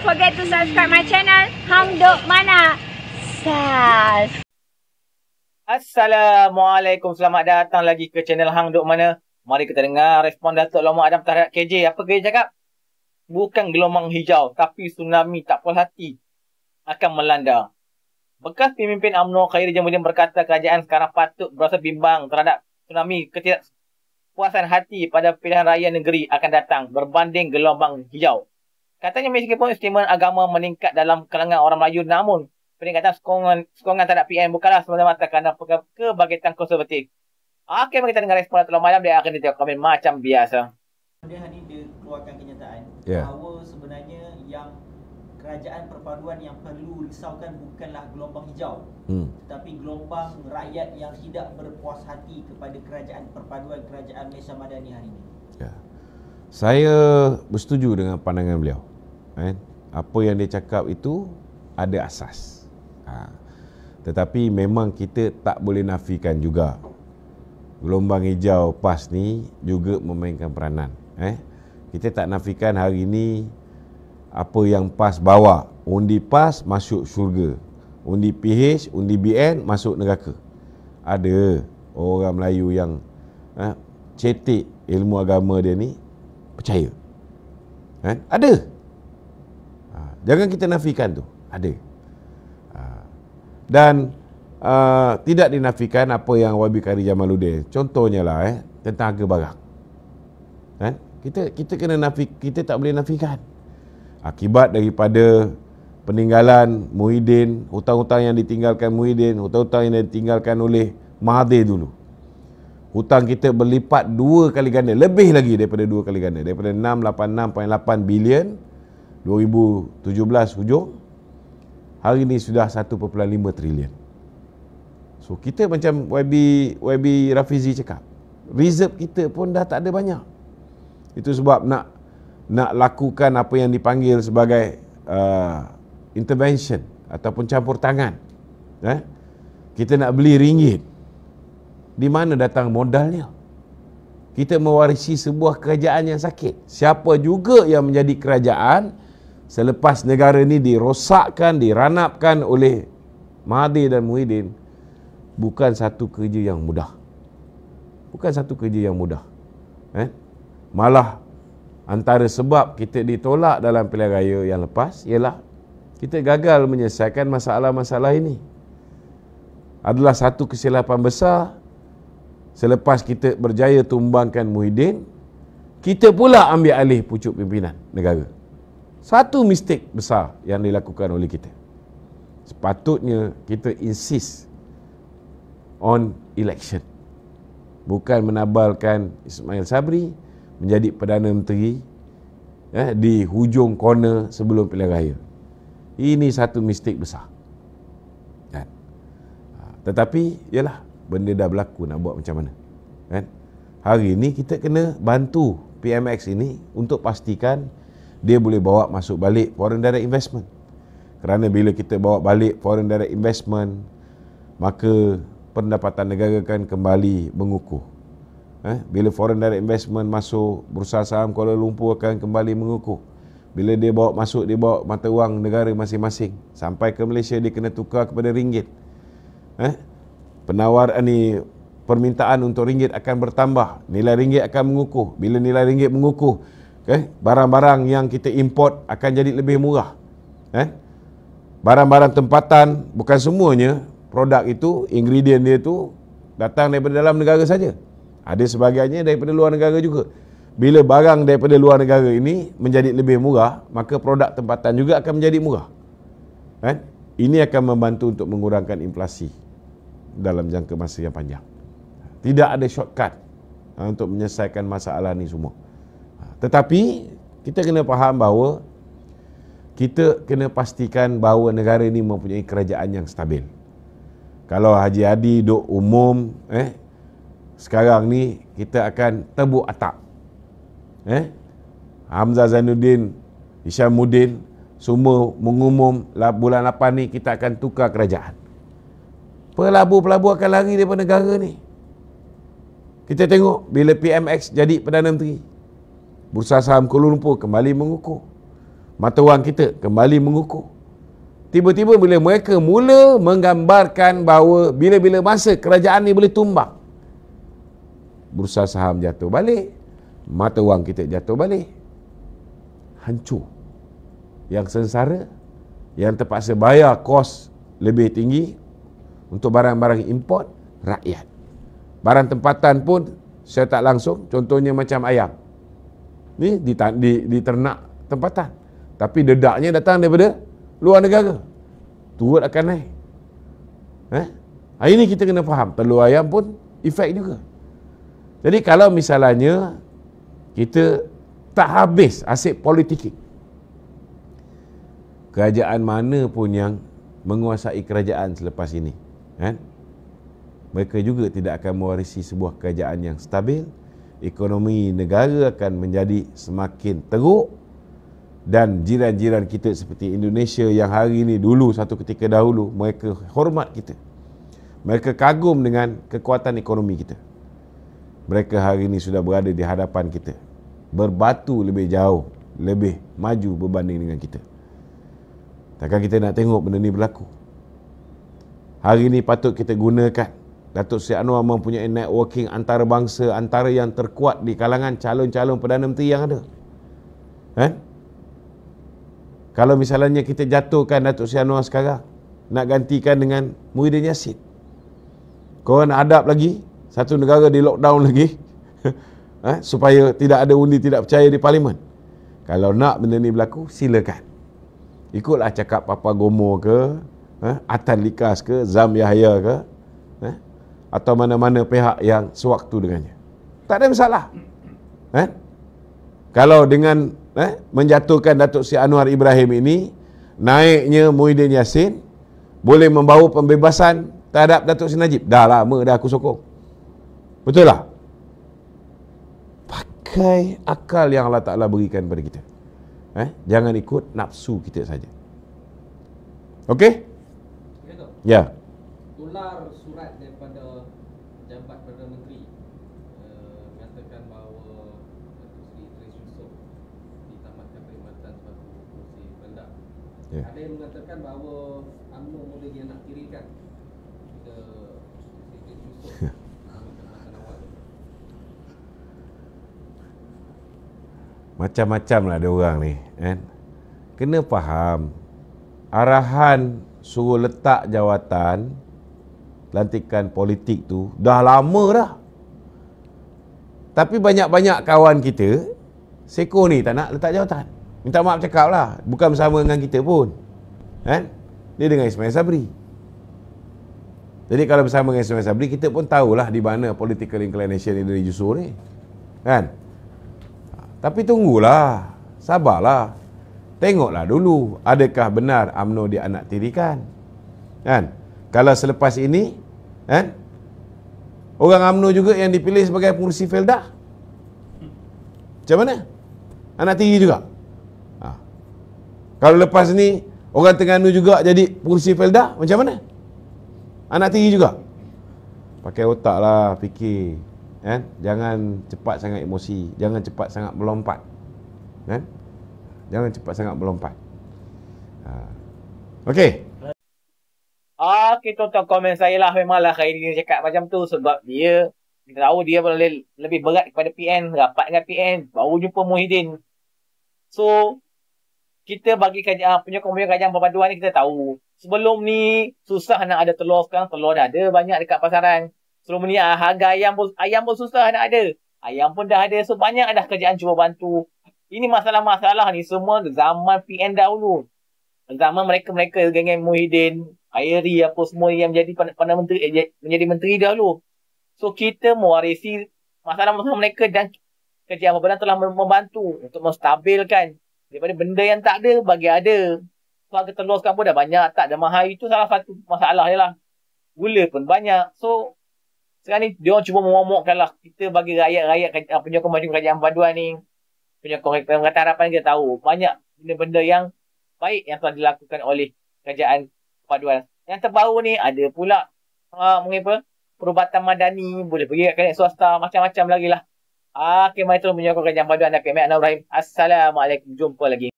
don't forget to subscribe my channel Hamduk Mana Sas Assalamualaikum Selamat datang lagi ke channel Hang Duk Mana Mari kita dengar respon Datuk Lama Adam terhadap KJ Apa KJ cakap? Bukan gelombang hijau Tapi tsunami tak puas hati Akan melanda Bekas pemimpin UMNO Khairi Jamudin berkata Kerajaan sekarang patut berasa bimbang Terhadap tsunami ketidakpuasan hati Pada pilihan raya negeri akan datang Berbanding gelombang hijau Katanya meskipun statement agama meningkat dalam kalangan orang Melayu namun peningkatan sokongan, sokongan terhadap PM bukanlah semata-mata kerana kebangkitan konservatif. Okey, mari kita dengar respon telah malam dia akan ditiup komen macam biasa. Dia hari dia keluarkan kenyataan yeah. Ya. sebenarnya yang kerajaan perpaduan yang perlu risaukan bukanlah gelombang hijau hmm. tetapi gelombang rakyat yang tidak berpuas hati kepada kerajaan perpaduan kerajaan Malaysia Madani hari ini. Yeah. Saya bersetuju dengan pandangan beliau. Eh? Apa yang dia cakap itu ada asas. Ha. Tetapi memang kita tak boleh nafikan juga. Gelombang hijau PAS ni juga memainkan peranan. Eh? Kita tak nafikan hari ini apa yang PAS bawa. Undi PAS masuk syurga. Undi PH, undi BN masuk negara. Ada orang Melayu yang eh, cetik ilmu agama dia ni percaya. Eh? Ada. Ada. Jangan kita nafikan tu. Ada. Ah. Dan uh, tidak dinafikan apa yang Wabi Kari Jamaluddin. Contohnya lah eh, tentang harga barang. Kan? Kita kita kena nafik, kita tak boleh nafikan. Akibat daripada peninggalan Muhyiddin, hutang-hutang yang ditinggalkan Muhyiddin, hutang-hutang yang ditinggalkan oleh Mahathir dulu. Hutang kita berlipat dua kali ganda, lebih lagi daripada dua kali ganda, daripada 686.8 bilion 2017 hujung hari ini sudah 1.5 trilion so kita macam YB, YB Rafizi cakap reserve kita pun dah tak ada banyak itu sebab nak nak lakukan apa yang dipanggil sebagai uh, intervention ataupun campur tangan eh? kita nak beli ringgit di mana datang modalnya kita mewarisi sebuah kerajaan yang sakit siapa juga yang menjadi kerajaan selepas negara ini dirosakkan, diranapkan oleh Mahathir dan Muhyiddin bukan satu kerja yang mudah. Bukan satu kerja yang mudah. Eh? Malah antara sebab kita ditolak dalam pilihan raya yang lepas ialah kita gagal menyelesaikan masalah-masalah ini. Adalah satu kesilapan besar selepas kita berjaya tumbangkan Muhyiddin kita pula ambil alih pucuk pimpinan negara satu mistake besar yang dilakukan oleh kita. Sepatutnya kita insist on election. Bukan menabalkan Ismail Sabri menjadi Perdana Menteri eh, di hujung corner sebelum pilihan raya. Ini satu mistake besar. Kan? Ha, tetapi, yalah, benda dah berlaku nak buat macam mana. Kan? Hari ini kita kena bantu PMX ini untuk pastikan dia boleh bawa masuk balik foreign direct investment. Kerana bila kita bawa balik foreign direct investment, maka pendapatan negara akan kembali mengukuh. Eh? Bila foreign direct investment masuk, bursa saham Kuala Lumpur akan kembali mengukuh. Bila dia bawa masuk, dia bawa mata wang negara masing-masing. Sampai ke Malaysia, dia kena tukar kepada ringgit. Eh? Penawar ini, eh, permintaan untuk ringgit akan bertambah. Nilai ringgit akan mengukuh. Bila nilai ringgit mengukuh, eh barang-barang yang kita import akan jadi lebih murah eh barang-barang tempatan bukan semuanya produk itu ingredient dia itu datang daripada dalam negara saja ada sebagainya daripada luar negara juga bila barang daripada luar negara ini menjadi lebih murah maka produk tempatan juga akan menjadi murah eh ini akan membantu untuk mengurangkan inflasi dalam jangka masa yang panjang tidak ada shortcut eh, untuk menyelesaikan masalah ini semua tetapi kita kena faham bahawa kita kena pastikan bahawa negara ini mempunyai kerajaan yang stabil. Kalau Haji Hadi duk umum eh sekarang ni kita akan tebuk atap. Eh Hamzah Zainuddin, Hisham Mudin semua mengumum bulan 8 ni kita akan tukar kerajaan. Pelabu-pelabu akan lari daripada negara ni. Kita tengok bila PMX jadi Perdana Menteri. Bursa saham Kuala Lumpur kembali mengukuh. Mata wang kita kembali mengukuh. Tiba-tiba bila mereka mula menggambarkan bahawa bila-bila masa kerajaan ini boleh tumbang. Bursa saham jatuh balik. Mata wang kita jatuh balik. Hancur. Yang sengsara, yang terpaksa bayar kos lebih tinggi untuk barang-barang import, rakyat. Barang tempatan pun saya tak langsung, contohnya macam ayam ni di di di ternak tempatan. Tapi dedaknya datang daripada luar negara. Turut akan naik. Eh? Hari ini kita kena faham, telur ayam pun efek juga. Jadi kalau misalnya kita tak habis asyik politik. Kerajaan mana pun yang menguasai kerajaan selepas ini, kan? Eh? Mereka juga tidak akan mewarisi sebuah kerajaan yang stabil, ekonomi negara akan menjadi semakin teruk dan jiran-jiran kita seperti Indonesia yang hari ini dulu satu ketika dahulu mereka hormat kita. Mereka kagum dengan kekuatan ekonomi kita. Mereka hari ini sudah berada di hadapan kita. Berbatu lebih jauh, lebih maju berbanding dengan kita. Takkan kita nak tengok benda ni berlaku? Hari ini patut kita gunakan Datuk Seri Anwar mempunyai networking antarabangsa antara yang terkuat di kalangan calon-calon Perdana Menteri yang ada. Eh? Kalau misalnya kita jatuhkan Datuk Seri Anwar sekarang, nak gantikan dengan Muhyiddin Yassin. Kau nak hadap lagi, satu negara di lockdown lagi, eh? supaya tidak ada undi tidak percaya di parlimen. Kalau nak benda ni berlaku, silakan. Ikutlah cakap Papa Gomor ke, eh? Atan Likas ke, Zam Yahya ke, atau mana-mana pihak yang sewaktu dengannya. Tak ada masalah. Eh? Kalau dengan eh, menjatuhkan Datuk Si Anwar Ibrahim ini, naiknya Muhyiddin Yassin, boleh membawa pembebasan terhadap Datuk Si Najib. Dah lama dah aku sokong. Betul lah. Pakai akal yang Allah Ta'ala berikan kepada kita. Eh? Jangan ikut nafsu kita saja. Okey? Ya. Yeah tular surat daripada jabat Perdana Menteri uh, bahawa Datuk Seri Idris Yusof ditamatkan perkhidmatan sebagai kursi rendah. Yeah. Ada yang mengatakan bahawa UMNO boleh dia nak tirikan bila Seri ya. Idris Macam-macam lah dia orang ni kan? Kena faham Arahan suruh letak jawatan lantikan politik tu dah lama dah tapi banyak-banyak kawan kita Seko ni tak nak letak jawatan minta maaf cakap lah bukan bersama dengan kita pun kan dia dengan Ismail Sabri jadi kalau bersama dengan Ismail Sabri kita pun tahulah di mana political inclination ini dari Jusur ni kan tapi tunggulah sabarlah tengoklah dulu adakah benar UMNO dia anak tirikan kan kalau selepas ini Eh? Orang UMNO juga yang dipilih sebagai pengurusi Felda. Macam mana? Anak tinggi juga. Ha. Kalau lepas ni orang Terengganu juga jadi pengurusi Felda, macam mana? Anak tinggi juga. Pakai otak lah, fikir. Eh? Jangan cepat sangat emosi, jangan cepat sangat melompat. Eh? Jangan cepat sangat melompat. Ha. Okey okay, tuan-tuan komen saya lah. Memanglah hari ini dia cakap macam tu. Sebab dia, kita tahu dia boleh lebih berat kepada PN. Rapat dengan PN. Baru jumpa Muhyiddin. So, kita bagi ah, kajian, penyokong punya kajian perpaduan ni kita tahu. Sebelum ni, susah nak ada telur sekarang. Telur dah ada banyak dekat pasaran. Sebelum ni, ah, harga ayam pun, ayam pun susah nak ada. Ayam pun dah ada. So, banyak dah kerjaan cuba bantu. Ini masalah-masalah ni semua zaman PN dahulu. Zaman mereka-mereka geng-geng Muhyiddin, Airi apa semua yang jadi pandai menteri eh, menjadi menteri dahulu. So kita mewarisi masalah-masalah mereka dan kerja apa telah membantu untuk menstabilkan daripada benda yang tak ada bagi ada. So harga telur pun dah banyak tak ada mahal itu salah satu masalah je lah. Gula pun banyak. So sekarang ni dia orang cuba memomokkan lah kita bagi rakyat-rakyat ah, penyokong maju kerajaan paduan ni penyokong kerajaan harapan kita tahu banyak benda-benda yang baik yang telah dilakukan oleh kerajaan paduan. Yang terbaru ni ada pula ha, mungkin apa? Perubatan madani boleh pergi kat klinik swasta macam-macam lagi lah. Ha, okay, mari terus menyokong kajian paduan dan kemat Assalamualaikum. Jumpa lagi.